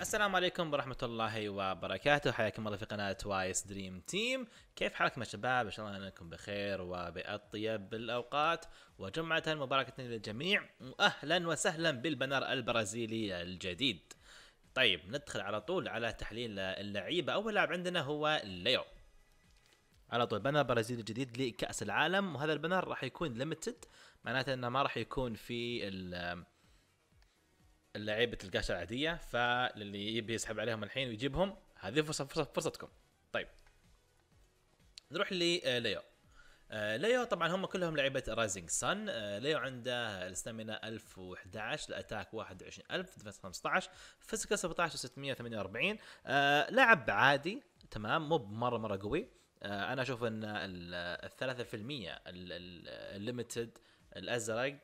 السلام عليكم ورحمة الله وبركاته حياكم الله في قناة وايس دريم تيم كيف حالكم يا شباب إن شاء الله أنكم بخير وبأطيب الأوقات وجمعة مباركة للجميع وأهلا وسهلا بالبنر البرازيلي الجديد طيب ندخل على طول على تحليل اللعيبة أول لاعب عندنا هو ليو على طول بانر برازيلي الجديد لكاس العالم وهذا البانر راح يكون ليمتد معناته انه ما راح يكون في اللعيبه القاشه العاديه فاللي يبي يسحب عليهم الحين ويجيبهم هذه فرصه فرصه فرصتكم طيب نروح لليو آه، ليو طبعا هم كلهم لعيبه رايزنج آه، سن ليو عنده الستامينا 1011 الاتاك 21000 ديفنس 15 فيزيكال و648 آه، لاعب عادي تمام مو مرة مره قوي آه، انا اشوف ان الثلاثه في المية الليمتد الازرق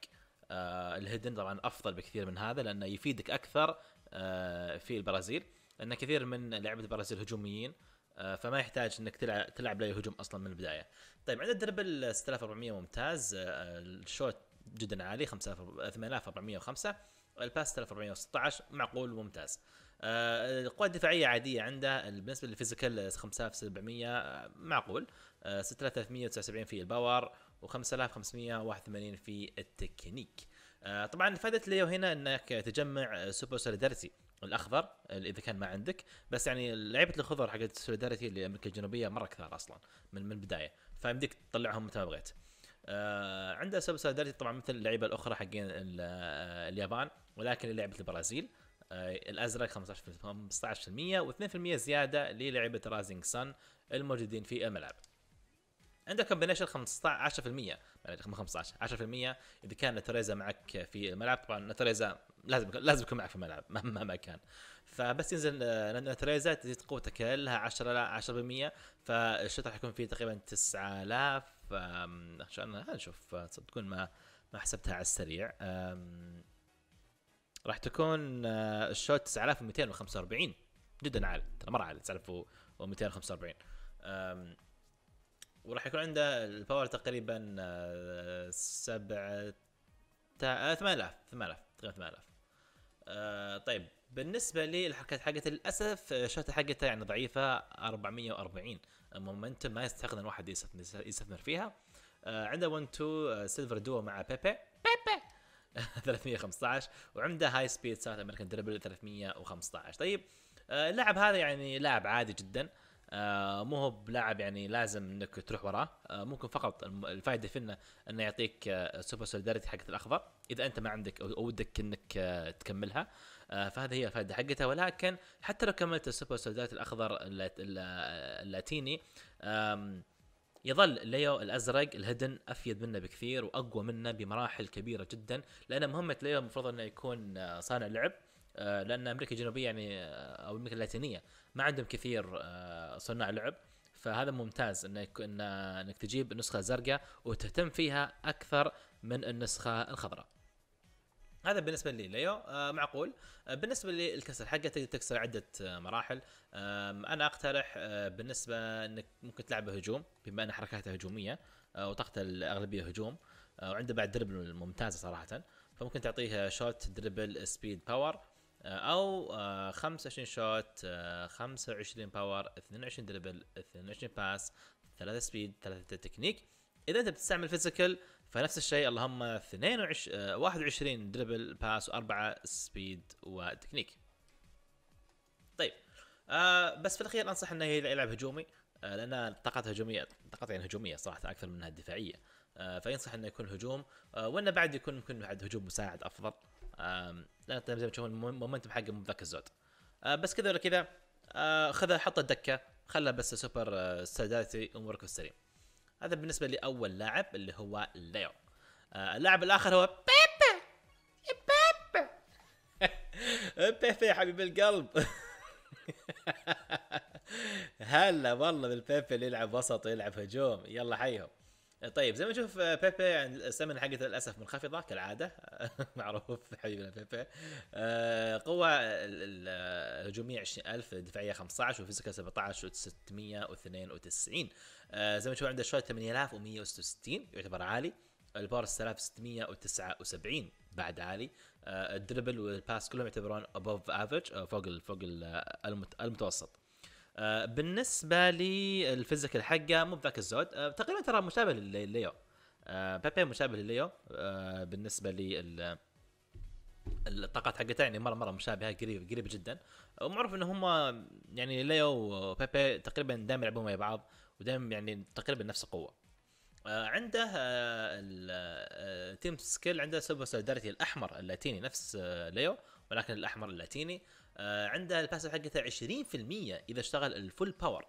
آه، الهيدن طبعا افضل بكثير من هذا لانه يفيدك اكثر آه، في البرازيل لان كثير من لعبه البرازيل هجوميين فما يحتاج انك تلعب تلعب لاي هجوم اصلا من البدايه. طيب عندنا الدربل 6400 ممتاز الشوت جدا عالي 8405 الباس 3416 معقول وممتاز. آه، القوة الدفاعيه عاديه عنده بالنسبه للفيزيكال 5700 آه، آه، معقول 6379 في الباور و5581 في التكنيك طبعا فائده ليو هنا انك تجمع سوبر سوليداريتي الاخضر اذا كان ما عندك بس يعني لعيبه الخضر حقت السوليداريتي اللي امريكا الجنوبيه مره كثار اصلا من من البدايه فيمديك تطلعهم متى ما بغيت عنده سوبر سوليداريتي طبعا مثل اللعيبه الاخرى حقين اليابان ولكن لعبه البرازيل آه، الازرق 15% و2% زياده للعيبه رايزنج سان الموجودين في الملعب عندك كومبينيشن 15 10% يعني 15 10% اذا كان نتريزا معك في الملعب طبعا نتريزا لازم لازم يكون معك في الملعب مهما كان فبس ينزل آه، نتريزا تزيد قوتك كلها 10 10% فالشوط راح يكون فيه تقريبا 9000 عشان نشوف آه، تكون ما ما حسبتها على السريع راح تكون آه، الشو 9245 جدا عالي ترى مره عالي 9245 وراح يكون عنده الباور تقريبا 7 8000 8000 تقريبا 8000 آه، طيب بالنسبه للحركات حقت للاسف آه، الشوت حقتها يعني ضعيفه 440 مومنتم ما يستحق ان الواحد يستثمر فيها عنده 1 2 سيلفر دو مع بيبي بيبي 315 وعنده هاي سبيد ساوث امريكان دربل 315 طيب آه، اللاعب هذا يعني لاعب عادي جدا آه، مو هو بلاعب يعني لازم انك تروح وراه آه، ممكن فقط الفائده في انه انه يعطيك سوبر سوليداريتي حقت الاخضر اذا انت ما عندك او ودك انك تكملها فهذه هي الفائده حقتها ولكن حتى لو كملت السوبر سوليداريتي الاخضر اللاتيني يظل ليو الازرق الهدن افيد منه بكثير واقوى منه بمراحل كبيره جدا لان مهمه ليو المفروض انه يكون آه، صانع لعب آه، لان امريكا الجنوبيه يعني آه، او امريكا اللاتينيه ما عندهم كثير صناع لعب فهذا ممتاز انك انك تجيب نسخه زرقاء وتهتم فيها اكثر من النسخه الخضراء. هذا بالنسبه لي ليو آه معقول آه بالنسبه للكسر حقه تقدر تكسر عده آه، مراحل آه انا اقترح آه بالنسبه انك ممكن تلعبه هجوم بما ان حركاته هجوميه آه وطاقته الاغلبيه هجوم آه وعنده بعد دربل ممتازه صراحه فممكن تعطيه شوت دربل سبيد باور آه، او 25 آه، شوت 25 باور 22 دربل 22 باس 3 سبيد 3 تكنيك اذا انت بتستعمل فيزيكال فنفس الشيء اللهم 22 21 دربل باس واربعه سبيد وتكنيك طيب آه بس في الاخير انصح انه يلعب هجومي آه لان طاقات هجوميه طاقات يعني هجوميه صراحه اكثر منها دفاعيه آه فينصح انه يكون هجوم آه وانه بعد يكون ممكن بعد هجوم مساعد افضل لان زي ما تشوفون المومنتم حقه مو ذاك الزود آه بس كذا ولا كذا آه خذه حط الدكه خله بس سوبر آه ساداتي امورك السليم هذا بالنسبه لاول لاعب اللي هو ليو آه، اللاعب الاخر هو بيبي إيه، بيبي بيبي يا حبيب القلب هلا والله بالبيبي اللي يلعب وسط ويلعب هجوم يلا حيهم طيب زي ما نشوف آه، بيبي يعني السمنه حقته للاسف منخفضه كالعاده معروف حبيبنا بيبي آه، قوه الهجوميه 20000 دفاعيه 15 وفيزيكال 17 692 زي ما نشوف عنده شوت 8166 يعتبر عالي البار 6679 بعد عالي آه، الدربل والباس كلهم يعتبرون ابوف افريج فوق فوق المتوسط آه، بالنسبه للفيزيكال حقه مو بذاك الزود آه، تقريبا ترى مشابه لليو آه، بيبي مشابه لليو بالنسبه لل الطاقات حقتها يعني مره مره مشابهه قريبه قريب جدا ومعروف ان هم يعني ليو وبيبي تقريبا دائما يلعبون مع بعض ودائما يعني تقريبا نفس القوه عنده التيم سكيل عنده سوبر سوليداريتي الاحمر اللاتيني نفس ليو ولكن الاحمر اللاتيني آه، عنده الباسف حقته 20% اذا اشتغل الفول باور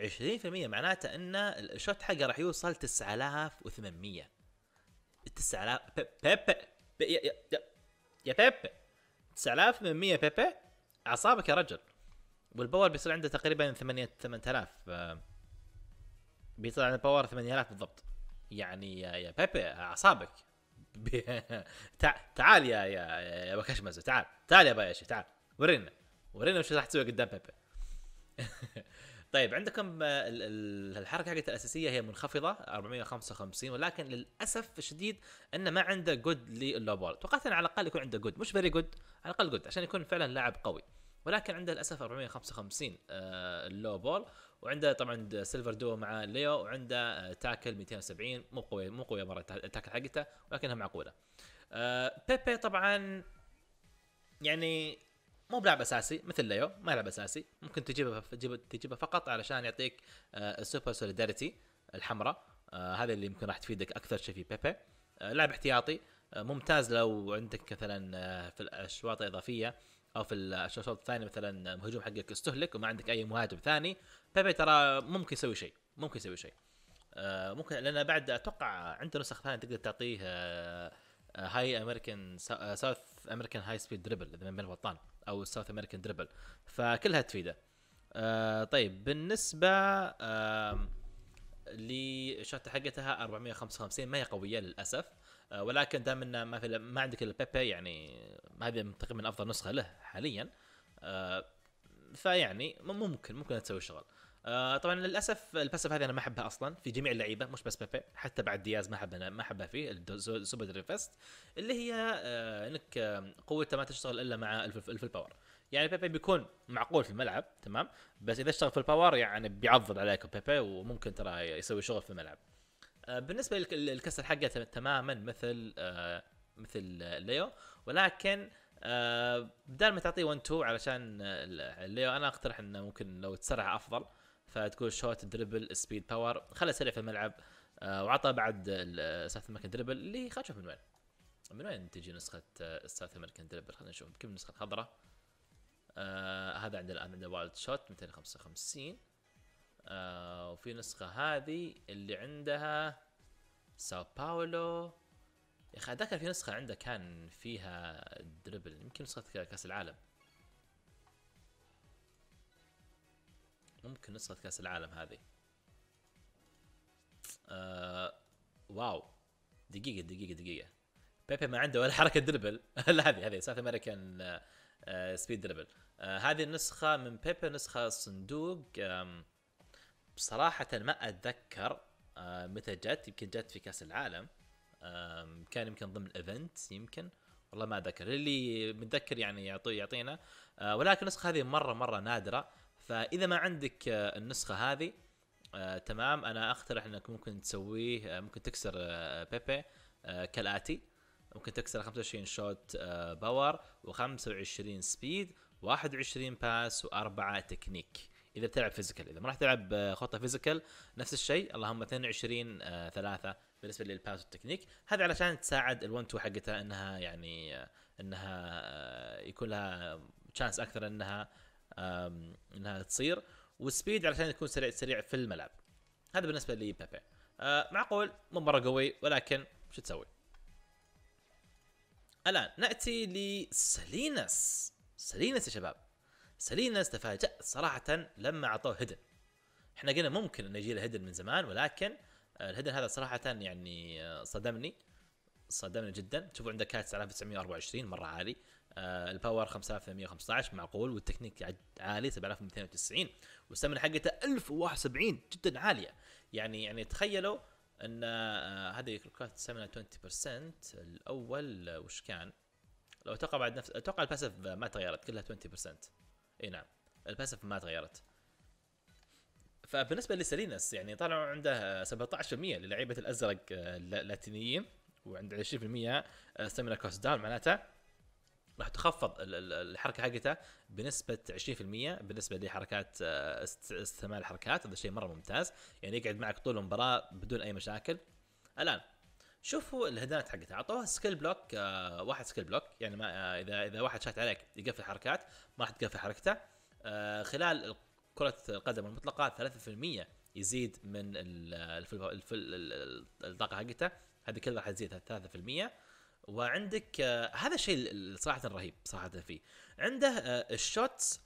20% معناته ان الشوت حقه راح يوصل 9800 9000 بيبي يا يا يا بيبي 9800 بيبي اعصابك يا رجل والباور بيصير عنده تقريبا 8 8000 بيطلع عنده باور 8000 بالضبط يعني يا, يا بيبي اعصابك تعال يا يا يا بكشمزه تعال تعال يا بايشي تعال ورينا ورينا وش راح تسوي قدام بيبي طيب عندكم آه، الحركه حقت الاساسيه هي منخفضه 455 ولكن للاسف الشديد انه ما عنده جود بول توقعت على الاقل يكون عنده جود مش فيري جود على الاقل جود عشان يكون فعلا لاعب قوي ولكن عنده للاسف 455 اللو بول وعنده طبعا سيلفر دو مع ليو وعنده آه، تاكل 270 مو قويه مو قويه مره التاكل حقته ولكنها معقوله آه، بيبي طبعا يعني مو بلاعب اساسي مثل ليو ما يلعب اساسي ممكن تجيبه تجيبه فقط علشان يعطيك آه، السوبر سوليداريتي الحمراء آه، هذا اللي يمكن راح تفيدك اكثر شيء في بيبي آه، لاعب احتياطي ممتاز لو عندك مثلا في الاشواط الاضافيه او في الشوط الثاني مثلا الهجوم حقك استهلك وما عندك اي مهاجم ثاني بيبي ترى ممكن يسوي شيء ممكن يسوي شيء ممكن لان بعد اتوقع عنده نسخ ثانيه تقدر تعطيه هاي امريكان ساوث امريكان هاي سبيد دربل اذا ما غلطان او ساوث امريكان دربل فكلها تفيده آه طيب بالنسبه آه حقتها 455 ما هي قويه للاسف آه ولكن دام ما في ما عندك الا بيبي يعني هذه تقريبا افضل نسخه له حاليا آه فيعني ممكن ممكن تسوي شغل آه طبعا للاسف الباسف هذه انا ما احبها اصلا في جميع اللعيبه مش بس بيبي حتى بعد دياز ما احبها ما احبها فيه السوبر ريفست اللي هي آه انك قوته ما تشتغل الا مع الفل باور يعني بيبي بيكون معقول في الملعب تمام بس اذا اشتغل في الباور يعني بيعضل عليك بيبي وممكن ترى يسوي شغل في الملعب آه بالنسبه للكسر حقه تماما مثل آه مثل آه، ليو ولكن آه بدال ما تعطيه 1 2 علشان آه، ليو انا اقترح انه ممكن لو تسرع افضل فتقول شوت دربل سبيد باور خلى سريع في الملعب آه، وعطى بعد الساوث امريكان دربل اللي خلينا نشوف من وين من وين تجي نسخه آه، الساوث امريكان دربل خلينا نشوف كم نسخة خضراء آه هذا عندنا الان عنده وايلد شوت 255 آه وفي نسخه هذه اللي عندها ساو باولو يا اخي اتذكر في نسخه عنده كان فيها دربل يمكن نسخه كاس العالم ممكن نسخة كأس العالم هذه آه واو دقيقة دقيقة دقيقة بيبي ما عنده ولا حركة دربل لا هذه هذه ساوث امريكان سبيد دربل هذه النسخة من بيبي نسخة صندوق بصراحة ما اتذكر آه، متى جت يمكن جت في كأس العالم كان يمكن ضمن ايفنت يمكن والله ما اتذكر اللي متذكر يعني يعطي يعطينا آه، ولكن النسخه هذه مره مره نادره فاذا ما عندك آه، النسخه هذه آه تمام انا اقترح انك ممكن تسويه آه، ممكن تكسر آه، بيبي كالاتي ممكن تكسر 25 شوت باور و25 سبيد 21 باس و4 تكنيك اذا بتلعب فيزيكال اذا ما راح تلعب خطه فيزيكال نفس الشيء اللهم 22 3 بالنسبه للباس والتكنيك هذا علشان تساعد ال1 2 حقتها انها يعني انها يكون لها تشانس اكثر انها انها تصير والسبيد علشان يكون سريع سريع في الملعب هذا بالنسبه لبيبي آه، معقول مو مره قوي ولكن شو تسوي الان ناتي لسلينس سلينس يا شباب سلينس تفاجات صراحه لما اعطوه هدن احنا قلنا ممكن انه يجي له هدن من زمان ولكن آه، الهدن هذا صراحه يعني آه، صدمني صدمني جدا تشوفوا عنده كات 1924 مره عالي آه، الباور 5115 معقول والتكنيك عالي 7290 والسمنه حقته 1071 جدا عاليه يعني يعني تخيلوا ان آه، هذه كانت السمنه 20% الاول وش كان؟ لو اتوقع بعد نفس اتوقع الباسف ما تغيرت كلها 20% اي نعم الباسف ما تغيرت فبالنسبه لسالينس يعني طلعوا عنده 17% للعيبه الازرق اللاتينيين آه، وعنده 20% سمنه كوست داون معناته راح تخفض الحركه حقتها بنسبه 20% بالنسبه لحركات آه، استعمال الحركات هذا شيء مره ممتاز يعني يقعد معك طول المباراه بدون اي مشاكل الان شوفوا الهدانات حقتها اعطوها سكيل بلوك آه واحد سكيل بلوك يعني ما آه اذا اذا واحد شات عليك يقفل حركات ما راح تقفل حركته آه خلال كرة القدم المطلقة 3% يزيد من الطاقة حقته هذه كلها راح تزيد 3% وعندك آه، هذا الشيء صراحه رهيب صراحه فيه عنده آه، الشوتس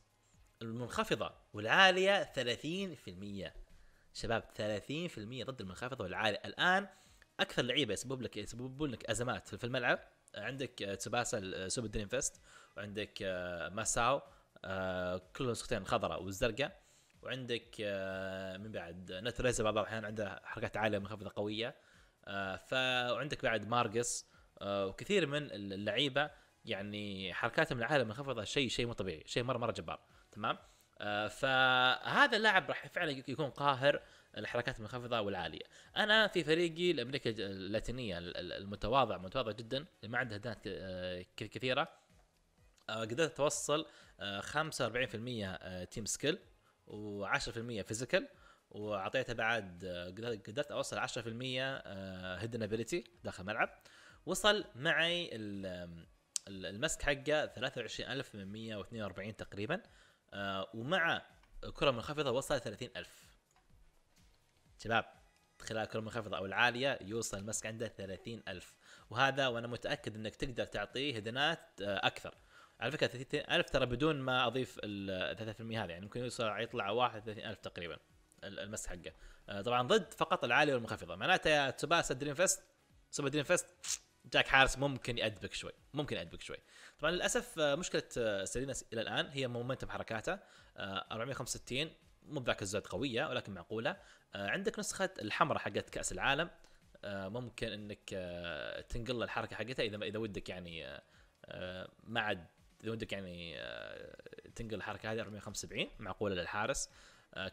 المنخفضه والعاليه 30% شباب 30% ضد المنخفضه والعاليه الان اكثر لعيبه يسبب لك يسببون لك ازمات في الملعب عندك آه، تسباسا سوبر دريم فيست وعندك ماساو كل نسختين الخضراء والزرقاء وعندك من بعد نتريزا بعض الاحيان عنده حركات عاليه منخفضه قويه فعندك بعد مارجس آه، وكثير من اللعيبه يعني حركاتهم العاليه المنخفضه شيء شيء مو طبيعي شيء مره مره جبار تمام آه، فهذا اللاعب راح فعلا يكون قاهر الحركات المنخفضه والعاليه انا في فريقي الامريكا اللاتينيه المتواضع متواضع جدا اللي ما عنده اهداف آه، كثيره قدرت اتوصل 45% تيم سكيل و10% فيزيكال واعطيتها بعد قدرت اوصل 10% هيدن ابيلتي داخل الملعب وصل معي المسك حقه 23142 تقريبا آه، ومع الكره المنخفضه وصل 30000 شباب خلال الكره المنخفضه او العاليه يوصل المسك عنده 30000 وهذا وانا متاكد انك تقدر تعطيه هدنات آه، اكثر على فكره 30000 ترى بدون ما اضيف ال 3% هذا يعني ممكن يوصل يطلع 31000 تقريبا المسك حقه آه، طبعا ضد فقط العاليه والمنخفضه معناته يا تسوباسا دريم فيست سوبر دريم فيست جاك حارس ممكن يأدبك شوي ممكن يأدبك شوي طبعا للاسف آه، مشكله آه، سيرينا الى الان هي مومنتم حركاته 465 آه، مو بذاك الزود قويه ولكن معقوله عندك نسخه الحمراء حقت كاس العالم ممكن انك تنقل الحركه حقتها اذا اذا ودك يعني ما عاد اذا ودك يعني تنقل الحركه هذه 475 معقوله للحارس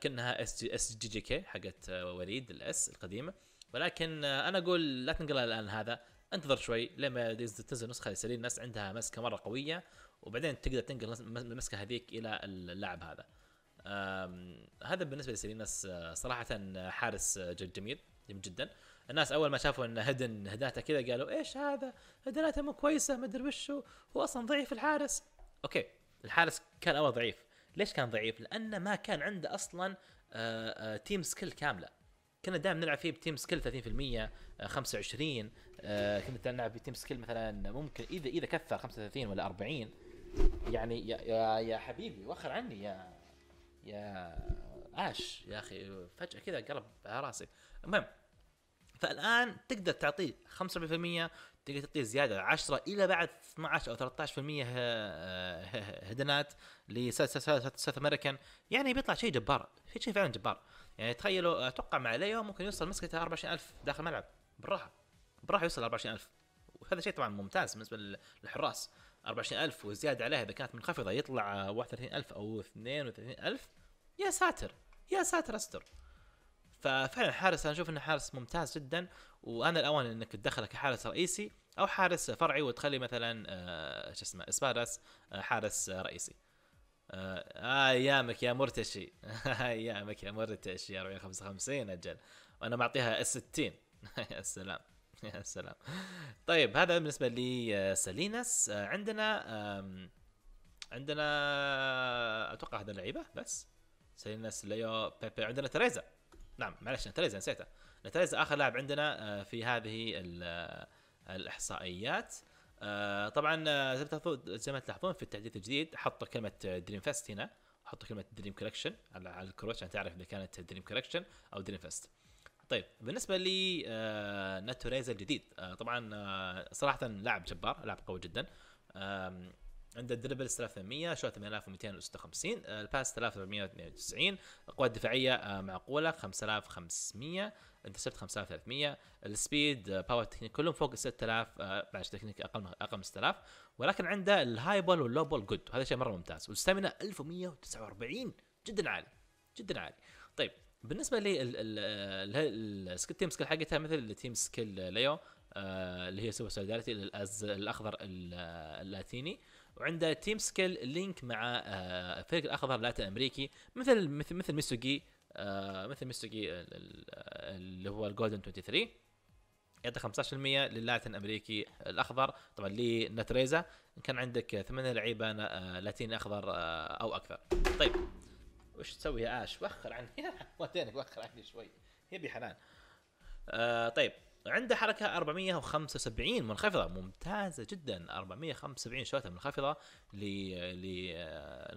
كانها اس جي اس جي جي كي حقت وليد الاس القديمه ولكن انا اقول لا تنقلها الان هذا انتظر شوي لما تنزل نسخه يصير الناس عندها مسكه مره قويه وبعدين تقدر تنقل المسكه هذيك الى اللاعب هذا هذا بالنسبه الناس آه، صراحه آه، حارس آه، جميل جميل جدا الناس اول ما شافوا ان هدن هداته كذا قالوا ايش هذا هداته مو كويسه ما ادري وش هو اصلا ضعيف الحارس اوكي الحارس كان اول ضعيف ليش كان ضعيف لانه ما كان عنده اصلا تيم سكيل كامله كنا دائما نلعب فيه بتيم سكيل 30% 25 آه، آه، كنا نلعب بتيم سكيل مثلا ممكن اذا اذا كثر 35 ولا 40 يعني يا يا, حبيبي وخر عني يا يا عاش يا اخي فجاه كذا قلب على راسي المهم فالان تقدر تعطيه 75% تقدر تعطيه زياده 10 الى بعد 12 او 13% آه، هدنات لساوث امريكان يعني بيطلع شيء جبار شيء فعلا جبار يعني تخيلوا اتوقع مع ليو ممكن يوصل مسكته 24000 داخل الملعب بالراحه بالراحه يوصل 24000 وهذا شيء طبعا ممتاز بالنسبه للحراس 24000 وزياده عليها اذا كانت منخفضه يطلع 31000 او 32000 يا ساتر يا ساتر استر ففعلا حارس انا اشوف انه حارس ممتاز جدا وانا الاوان انك تدخله كحارس رئيسي او حارس فرعي وتخلي مثلا آه، شو اسمه اسباداس آه، حارس آه، رئيسي آه،, آه ايامك يا مرتشي ايامك يا مرتشي يا 455 اجل وانا معطيها 60 يا سلام يا سلام طيب هذا بالنسبه لسالينس آه، آه، عندنا عندنا اتوقع هذا اللعيبه بس سالينس ليو بيبي عندنا تريزا نعم معلش تريزا نسيتها تريزا اخر لاعب عندنا في هذه الاحصائيات آه طبعا آه، زي ما تلاحظون في التحديث الجديد حطوا كلمه دريم فيست هنا حطوا كلمه دريم كولكشن على الكروت عشان تعرف اذا كانت دريم كولكشن او دريم فيست طيب بالنسبه ل آه ناتو ريزا الجديد آه طبعا آه، صراحه لاعب جبار لاعب قوي جدا عنده دربل 3800 شوت 8256 الباس 3490 القوات الدفاعية معقولة 5500 انترسبت 5300 السبيد باور آه، تكنيك كلهم فوق 6000 آه، بعد تكنيك اقل اقل من 6000 ولكن عنده الهاي بول واللو بول جود وهذا شيء مره ممتاز والستامينا 1149 جدا عالي جدا عالي طيب بالنسبه لي السكيل تيم سكيل حقتها مثل التيم سكيل ليو اللي هي سوبر سوليداريتي الاخضر اللاتيني وعنده تيم سكيل لينك مع الفريق آه، الاخضر اللاتيني امريكي مثل مثل مثل ميسوجي آه، مثل مستر جي اللي هو الجولدن 23 يعطي 15% للاتن الامريكي الاخضر طبعا لنتريزا ان كان عندك ثمانية لعيبه آه، لاتيني اخضر آه، او اكثر طيب وش تسوي يا اش وخر عني وخر عني شوي يبي حنان آه طيب عنده حركة 475 منخفضة ممتازة جدا 475 شوتة منخفضة ل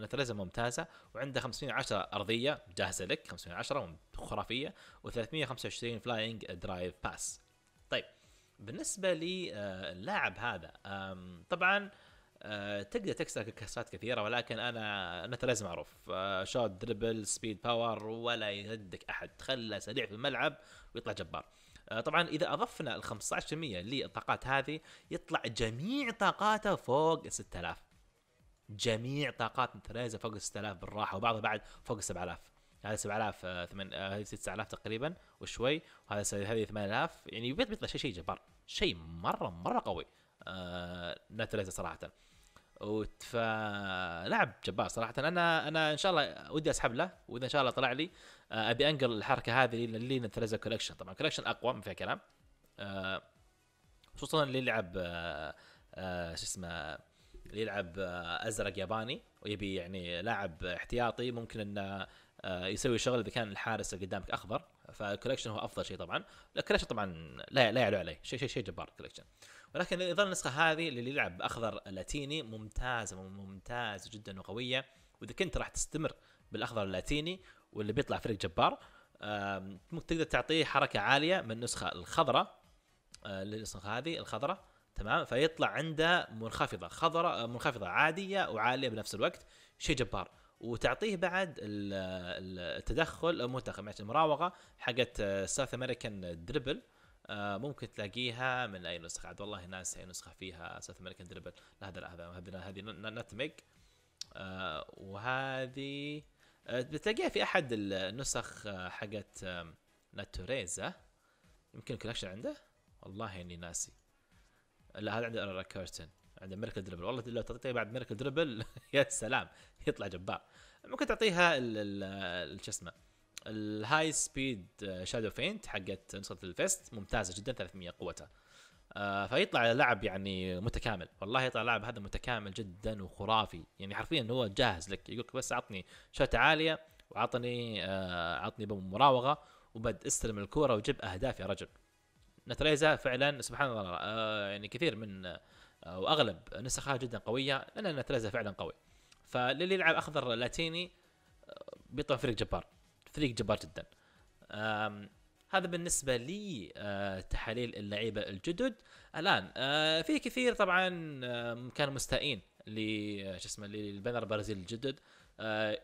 لنتلزا آه، ممتازة وعنده 510 أرضية جاهزة لك 510 خرافية و325 فلاينج درايف باس طيب بالنسبة آه، للاعب هذا طبعا آه، تقدر تكسر كاسات كثيره ولكن انا نتلز معروف شوت دربل سبيد باور ولا يهدك احد خله سريع في الملعب ويطلع جبار آه، طبعا اذا اضفنا ال 15% للطاقات هذه يطلع جميع طاقاته فوق 6000 جميع طاقات ثريزا فوق 6000 بالراحه وبعضها بعد فوق 7000 هذا 7000 8 آه، آه، هذه 9000 تقريبا وشوي وهذا هذه 8000 يعني بيطلع شيء شيء جبار شيء مره مره قوي آه نتريزا صراحه لعب جبار صراحه انا انا ان شاء الله ودي اسحب له واذا ان شاء الله طلع لي آه، ابي انقل الحركه هذه لين تريزا كولكشن طبعا كولكشن اقوى ما فيها كلام آه، خصوصا اللي يلعب آه، شو اسمه اللي يلعب ازرق ياباني ويبي يعني لاعب احتياطي ممكن انه يسوي شغل اذا كان الحارس اللي قدامك اخضر فالكولكشن هو افضل شيء طبعا الكولكشن طبعا لا لا يعلو عليه شيء شيء شيء جبار الكولكشن ولكن ايضا النسخه هذه اللي يلعب باخضر لاتيني ممتازه ممتازه جدا وقويه واذا كنت راح تستمر بالاخضر اللاتيني واللي بيطلع فريق جبار ممكن تقدر تعطيه حركه عاليه من النسخه الخضراء آه، للنسخه هذه الخضراء تمام فيطلع عنده منخفضه خضراء آه، منخفضه عاديه وعاليه بنفس الوقت شيء جبار وتعطيه بعد التدخل آه، مو التدخل المراوغه حقت ساوث امريكان دربل آه، ممكن تلاقيها من اي نسخه عاد والله ناس اي نسخه فيها ساوث امريكان دربل لا هذا لا هذا هذه نتمج ميج آه، وهذه آه، بتلاقيها في احد النسخ حقت ناتوريزا يمكن الكولكشن عنده والله اني ناسي لا هذا عنده ارا كيرتن عنده ميركل دربل والله لو تعطيه بعد ميركل دربل يا سلام يطلع جبار ممكن تعطيها شو اسمه الهاي سبيد شادو آه، فينت حقت نسخه الفيست ممتازه جدا 300 قوتها آه فيطلع لاعب يعني متكامل والله يطلع لاعب هذا متكامل جدا وخرافي يعني حرفيا هو جاهز لك يقول لك بس اعطني شوت عاليه وعطني آه عطني مراوغه وبد استلم الكوره وجيب اهداف يا رجل نتريزا فعلا سبحان الله آه يعني كثير من آه واغلب نسخها جدا قويه لان نتريزا فعلا قوي فاللي يلعب اخضر لاتيني آه، بيطلع فريق جبار فريق جبار جدا هذا بالنسبه لي آه، تحاليل اللعيبه الجدد الان آه، في كثير طبعا كانوا مستائين ل آه، شو اسمه للبنر البرازيل الجدد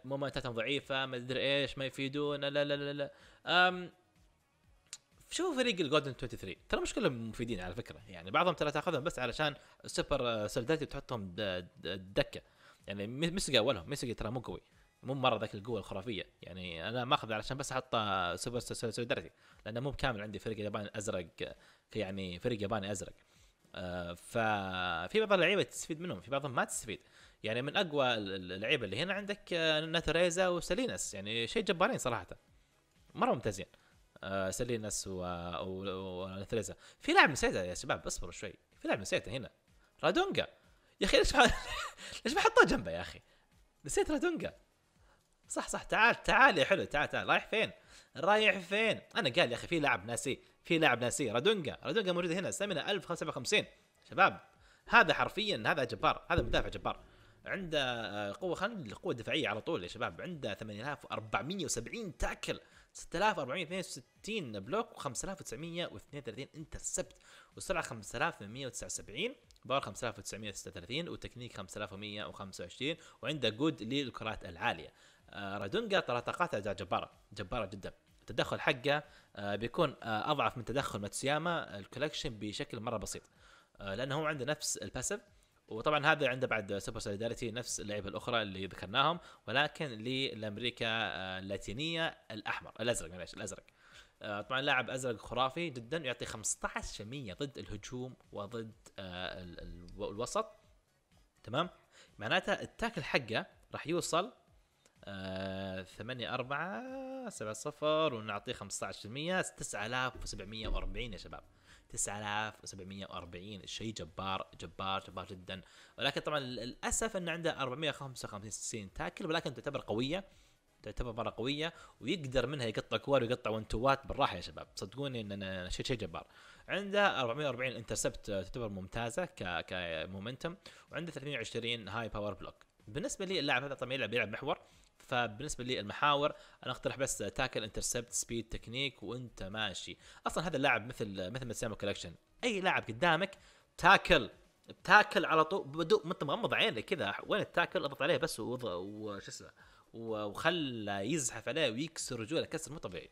مومنتاتهم ضعيفه ما ادري ايش ما يفيدون لا لا لا لا شوفوا فريق الجولدن 23 ترى مش كلهم مفيدين على فكره يعني بعضهم ترى تاخذهم بس علشان السوبر سولداتي وتحطهم دكه يعني ميسي اولهم ميسي ترى مو قوي مو مره ذاك القوه الخرافيه يعني انا ماخذ علشان بس احط سوبر سوليداريتي لانه مو بكامل عندي فريق ياباني ازرق يعني فريق ياباني ازرق آه، ففي بعض اللعيبه تستفيد منهم في بعضهم ما تستفيد يعني من اقوى اللعيبه اللي هنا عندك آه، ناتريزا وسالينس يعني شيء جبارين صراحه مره ممتازين آه، سالينس وناتريزا في لاعب نسيته يا شباب اصبروا شوي في لاعب نسيته هنا رادونجا يا اخي ليش ليش ما حطوه جنبه يا اخي نسيت رادونجا صح صح تعال تعال يا حلو تعال تعال رايح فين؟ رايح فين؟ انا قال يا اخي في لاعب ناسي في لاعب ناسي رادونجا رادونجا موجود هنا سمنه 1057 شباب هذا حرفيا هذا جبار هذا مدافع جبار عنده آه، قوه خلينا القوه الدفاعيه على طول يا شباب عنده 8470 تاكل 6462 بلوك و5932 انترسبت والسرعه 5879 باور 5936 وتكنيك 5125 وعنده جود للكرات العاليه آه، رادونجا ترى طاقاته جباره جباره جدا التدخل حقه آه، بيكون آه، اضعف من تدخل ماتسياما الكولكشن بشكل مره بسيط لانه هو عنده نفس الباسيف وطبعا هذا عنده بعد سوبر سوليداريتي نفس اللعيبه الاخرى اللي ذكرناهم ولكن للامريكا اللاتينيه الاحمر الازرق معليش الازرق طبعا لاعب ازرق خرافي جدا يعطي 15 ضد الهجوم وضد الوسط تمام معناته التاكل حقه راح يوصل 8 4 7 0 ونعطيه 15% 9740 يا شباب 9740 شيء جبار جبار جبار جدا ولكن طبعا للاسف انه عنده 455 تاكل ولكن تعتبر قويه تعتبر مره قويه ويقدر منها يقطع كور ويقطع وانتوات بالراحه يا شباب صدقوني ان شيء شيء جبار عنده 440 انترسبت تعتبر ممتازه كمومنتم وعنده 320 هاي باور بلوك بالنسبه لي اللاعب هذا طبعا يلعب يلعب محور فبالنسبه لي المحاور انا اقترح بس تاكل انترسبت سبيد تكنيك وانت ماشي اصلا هذا اللاعب مثل مثل ما كولكشن اي لاعب قدامك تاكل تاكل على طول بدو ما انت مغمض عينك كذا وين التاكل اضغط عليه بس وش اسمه وخلى يزحف عليه ويكسر رجوله كسر مو طبيعي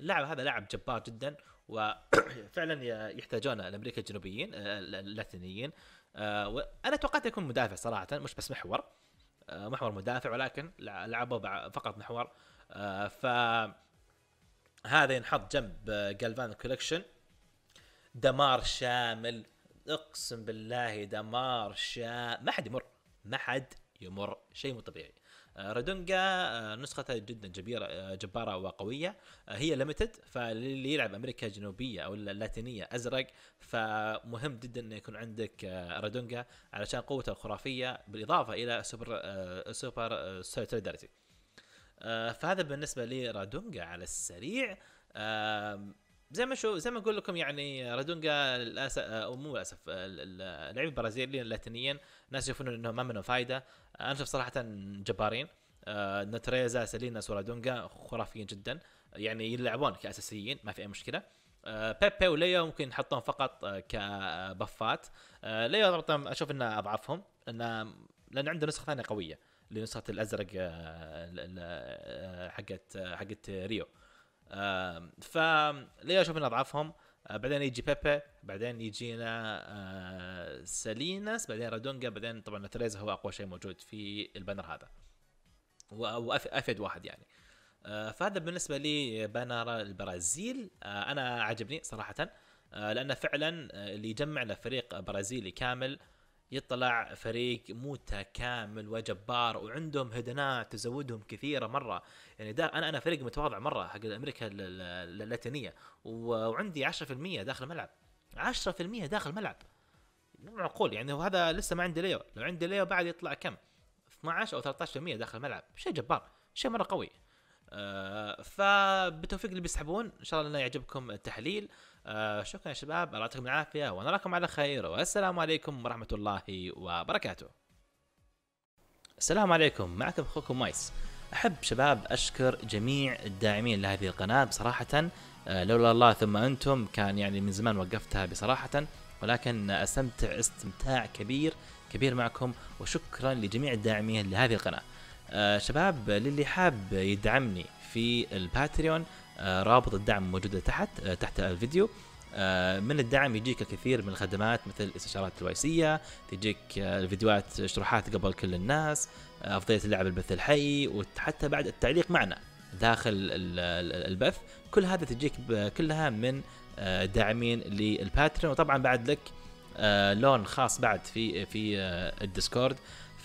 اللاعب هذا لاعب جبار جدا وفعلا يحتاجون الامريكا الجنوبيين آه، اللاتينيين آه، وانا توقعت يكون مدافع صراحه مش بس محور آه، محور مدافع ولكن لعبه فقط محور آه، ف هذا ينحط جنب جالفان آه، كولكشن دمار شامل اقسم بالله دمار شامل ما حد يمر ما حد يمر شيء مو طبيعي آه، رادونجا آه، نسختها جدا جبيرة آه، جبارة وقوية هي ليمتد فاللي يلعب أمريكا الجنوبية أو اللاتينية أزرق فمهم جدا انه يكون عندك رادونجا علشان قوته الخرافية بالإضافة إلى سوبر سوبر سوليداريتي فهذا بالنسبة لرادونجا على السريع زي ما شو زي ما اقول لكم يعني رادونجا للاسف آه، او مو للاسف آه، اللعيبه البرازيليين اللاتينيين ناس يشوفون انه ما منهم فائده آه، انا اشوف صراحه جبارين نتريزا سلينا سورادونجا خرافيين جدا يعني يلعبون كاساسيين ما في اي مشكله بيبي وليو ممكن نحطهم فقط كبفات ليو اشوف انه اضعفهم لان لان عنده نسخه ثانيه قويه لنسخه الازرق حقت حقت ريو فليو انه اضعفهم آه، بعدين يجي بيبي بعدين يجينا آه، ساليناس بعدين رادونجا بعدين طبعا تريزا هو اقوى شيء موجود في البانر هذا وافيد واحد يعني آه، فهذا بالنسبه لي بانر البرازيل انا عجبني صراحه لانه فعلا اللي يجمع له فريق برازيلي كامل يطلع فريق متكامل وجبار وعندهم هدنات تزودهم كثيره مره يعني ده انا انا فريق متواضع مره حق امريكا اللاتينيه وعندي 10% داخل الملعب 10% داخل الملعب معقول يعني وهذا لسه ما عندي ليو لو عندي ليو بعد يطلع كم 12 او 13% داخل الملعب شيء جبار شيء مره قوي آه فبالتوفيق اللي بيسحبون ان شاء الله انه يعجبكم التحليل آه، شكرا يا شباب الله يعطيكم العافيه ونراكم على خير والسلام عليكم ورحمه الله وبركاته. السلام عليكم معكم اخوكم مايس. احب شباب اشكر جميع الداعمين لهذه القناه بصراحه آه، لولا الله ثم انتم كان يعني من زمان وقفتها بصراحه ولكن استمتع استمتاع كبير كبير معكم وشكرا لجميع الداعمين لهذه القناه. آه، شباب للي حاب يدعمني في الباتريون آه، رابط الدعم موجوده تحت آه، تحت الفيديو آه، من الدعم يجيك الكثير من الخدمات مثل الاستشارات الوايسية تجيك الفيديوهات شروحات قبل كل الناس أفضلية اللعب البث الحي وحتى بعد التعليق معنا داخل البث كل هذا تجيك كلها من داعمين للباترون وطبعا بعد لك لون خاص بعد في في الديسكورد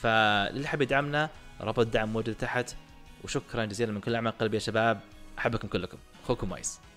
فاللي حاب يدعمنا رابط الدعم موجود تحت وشكرا جزيلا من كل اعماق قلبي يا شباب احبكم كلكم اخوكم مايس